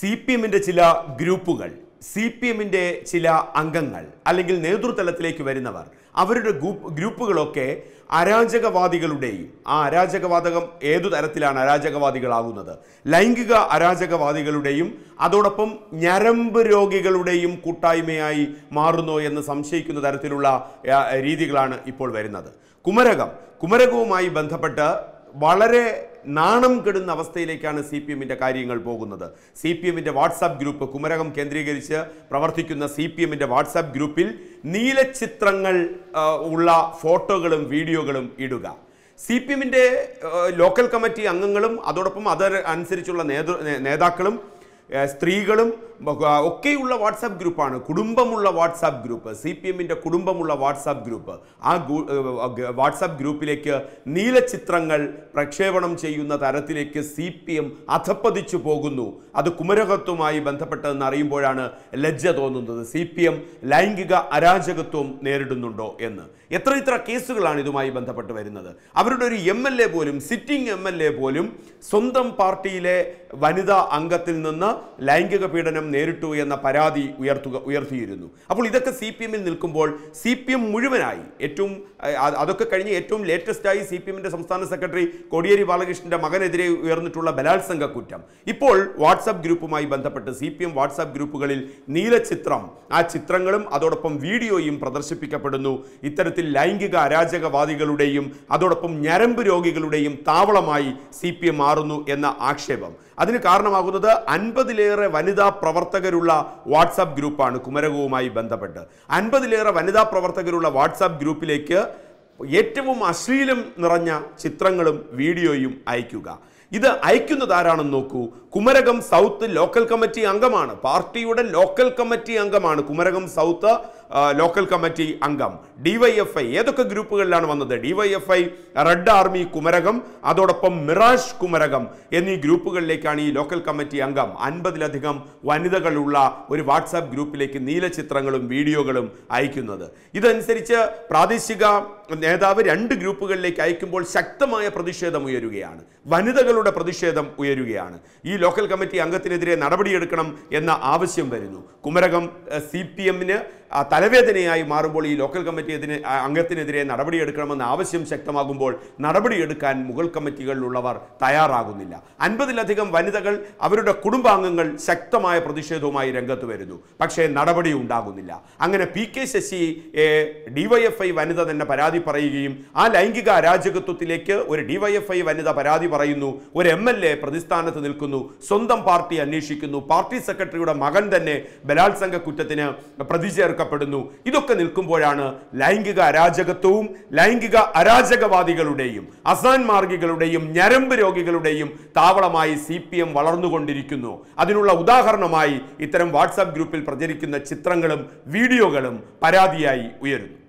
C P എമ്മിൻ്റെ ചില ഗ്രൂപ്പുകൾ സി പി എമ്മിൻ്റെ ചില അംഗങ്ങൾ അല്ലെങ്കിൽ നേതൃതലത്തിലേക്ക് വരുന്നവർ അവരുടെ ഗ്രൂപ്പുകളൊക്കെ അരാജകവാദികളുടെയും ആ അരാജകവാദകം ഏതു തരത്തിലാണ് അരാജകവാദികളാകുന്നത് ലൈംഗിക അരാജകവാദികളുടെയും അതോടൊപ്പം ഞരമ്പ് രോഗികളുടെയും കൂട്ടായ്മയായി മാറുന്നോ എന്ന് സംശയിക്കുന്ന തരത്തിലുള്ള രീതികളാണ് ഇപ്പോൾ വരുന്നത് കുമരകം കുമരകവുമായി ബന്ധപ്പെട്ട് വളരെ നാണം കെടുന്ന അവസ്ഥയിലേക്കാണ് സി പി എമ്മിൻ്റെ കാര്യങ്ങൾ പോകുന്നത് സി പി എമ്മിൻ്റെ വാട്സാപ്പ് ഗ്രൂപ്പ് കുമരകം കേന്ദ്രീകരിച്ച് പ്രവർത്തിക്കുന്ന സി പി എമ്മിൻ്റെ വാട്സാപ്പ് ഗ്രൂപ്പിൽ നീലചിത്രങ്ങൾ ഉള്ള ഫോട്ടോകളും വീഡിയോകളും ഇടുക സി പി എമ്മിൻ്റെ ലോക്കൽ കമ്മിറ്റി അംഗങ്ങളും അതോടൊപ്പം അതനുസരിച്ചുള്ള നേതൃ നേതാക്കളും സ്ത്രീകളും ഒക്കെയുള്ള വാട്സാപ്പ് ഗ്രൂപ്പാണ് കുടുംബമുള്ള വാട്സാപ്പ് ഗ്രൂപ്പ് സി പി എമ്മിൻ്റെ കുടുംബമുള്ള വാട്സാപ്പ് ഗ്രൂപ്പ് ആ വാട്സാപ്പ് ഗ്രൂപ്പിലേക്ക് നീല ചിത്രങ്ങൾ പ്രക്ഷേപണം ചെയ്യുന്ന തരത്തിലേക്ക് സി പി എം അധപ്പതിച്ചു പോകുന്നു അത് കുമരകത്വമായി ബന്ധപ്പെട്ടതെന്ന് അറിയുമ്പോഴാണ് ലജ്ജ തോന്നുന്നത് സി പി എം ലൈംഗിക അരാജകത്വം നേരിടുന്നുണ്ടോ എന്ന് എത്ര ഇത്ര കേസുകളാണ് ഇതുമായി ബന്ധപ്പെട്ട് വരുന്നത് അവരുടെ ഒരു എം എൽ എ പോലും സിറ്റിംഗ് എം എൽ എ പോലും സ്വന്തം പാർട്ടിയിലെ വനിതാ അംഗത്തിൽ നിന്ന് ലൈംഗിക പീഡനം നേരിട്ടു എന്ന പരാതി ഉയർത്തുക ഉയർത്തിയിരുന്നു അപ്പോൾ ഇതൊക്കെ സി പി എമ്മിൽ നിൽക്കുമ്പോൾ സി പി എം മുഴുവനായി ഏറ്റവും അതൊക്കെ കഴിഞ്ഞ് ഏറ്റവും ലേറ്റസ്റ്റായി സി പി എമ്മിൻ്റെ സംസ്ഥാന സെക്രട്ടറി കോടിയേരി ബാലകൃഷ്ണൻ്റെ മകനെതിരെ ഉയർന്നിട്ടുള്ള ബലാത്സംഗ കുറ്റം ഇപ്പോൾ വാട്സപ്പ് ഗ്രൂപ്പുമായി ബന്ധപ്പെട്ട് സി പി എം വാട്സാപ്പ് ഗ്രൂപ്പുകളിൽ നീലചിത്രം ആ ചിത്രങ്ങളും അതോടൊപ്പം വീഡിയോയും പ്രദർശിപ്പിക്കപ്പെടുന്നു ഇത്തരത്തിൽ ലൈംഗിക അരാജകവാദികളുടെയും അതോടൊപ്പം ഞരമ്പ് രോഗികളുടെയും താവളമായി സി മാറുന്നു എന്ന ആക്ഷേപം അതിന് കാരണമാകുന്നത് അൻപതിലേറെ വനിതാ പ്രവർത്തകരുള്ള വാട്സാപ്പ് ഗ്രൂപ്പാണ് കുമരകവുമായി ബന്ധപ്പെട്ട് അൻപതിലേറെ വനിതാ പ്രവർത്തകരുള്ള വാട്സാപ്പ് ഗ്രൂപ്പിലേക്ക് ഏറ്റവും അശ്ലീലം നിറഞ്ഞ ചിത്രങ്ങളും വീഡിയോയും അയയ്ക്കുക ഇത് അയക്കുന്നത് ആരാണെന്ന് നോക്കൂ കുമരകം സൗത്ത് ലോക്കൽ കമ്മിറ്റി അംഗമാണ് പാർട്ടിയുടെ ലോക്കൽ കമ്മിറ്റി അംഗമാണ് കുമരകം സൗത്ത് ലോക്കൽ കമ്മിറ്റി അംഗം ഐ ഏതൊക്കെ ഗ്രൂപ്പുകളിലാണ് വന്നത് ഐ റെഡ് ആർമി കുമരകം അതോടൊപ്പം മിറാഷ് കുമരകം എന്നീ ഗ്രൂപ്പുകളിലേക്കാണ് ഈ ലോക്കൽ കമ്മിറ്റി അംഗം അൻപതിലധികം വനിതകളുള്ള ഒരു വാട്സാപ്പ് ഗ്രൂപ്പിലേക്ക് നീല ചിത്രങ്ങളും വീഡിയോകളും അയക്കുന്നത് ഇതനുസരിച്ച് പ്രാദേശിക നേതാവ് രണ്ട് ഗ്രൂപ്പുകളിലേക്ക് അയക്കുമ്പോൾ ശക്തമായ പ്രതിഷേധം ഉയരുകയാണ് വനിതകളുടെ പ്രതിഷേധം ഉയരുകയാണ് ഈ ലോക്കൽ കമ്മിറ്റി അംഗത്തിനെതിരെ നടപടിയെടുക്കണം എന്ന ആവശ്യം വരുന്നു കുമരകം സി പി എമ്മിന് തലവേദനയായി മാറുമ്പോൾ ഈ ലോക്കൽ കമ്മിറ്റി എതിരെ അംഗത്തിനെതിരെ നടപടിയെടുക്കണമെന്ന ആവശ്യം ശക്തമാകുമ്പോൾ നടപടിയെടുക്കാൻ മുഗൾ കമ്മിറ്റികളിലുള്ളവർ തയ്യാറാകുന്നില്ല അൻപതിലധികം വനിതകൾ അവരുടെ കുടുംബാംഗങ്ങൾ ശക്തമായ പ്രതിഷേധവുമായി രംഗത്ത് വരുന്നു പക്ഷേ നടപടി ഉണ്ടാകുന്നില്ല അങ്ങനെ പി കെ ശശി ഡിവൈഎഫ്ഐ വനിത തന്നെ പരാതി പരാതി പറയുകയും ആ ലൈംഗിക അരാജകത്വത്തിലേക്ക് ഒരു ഡിവൈഎഫ്ഐ വനിത പരാതി പറയുന്നു ഒരു എം എൽ എ പ്രതിസ്ഥാനത്ത് നിൽക്കുന്നു സ്വന്തം പാർട്ടി അന്വേഷിക്കുന്നു പാർട്ടി സെക്രട്ടറിയുടെ മകൻ തന്നെ ബലാത്സംഗ കുറ്റത്തിന് പ്രതി ചേർക്കപ്പെടുന്നു ഇതൊക്കെ നിൽക്കുമ്പോഴാണ് ലൈംഗിക അരാജകത്വവും ലൈംഗിക അരാജകവാദികളുടെയും അസാൻ മാർഗികളുടെയും ഞരമ്പ് രോഗികളുടെയും താവളമായി സി പി എം വളർന്നുകൊണ്ടിരിക്കുന്നു അതിനുള്ള ഉദാഹരണമായി ഇത്തരം വാട്സാപ്പ് ഗ്രൂപ്പിൽ പ്രചരിക്കുന്ന ചിത്രങ്ങളും വീഡിയോകളും പരാതിയായി ഉയരുന്നു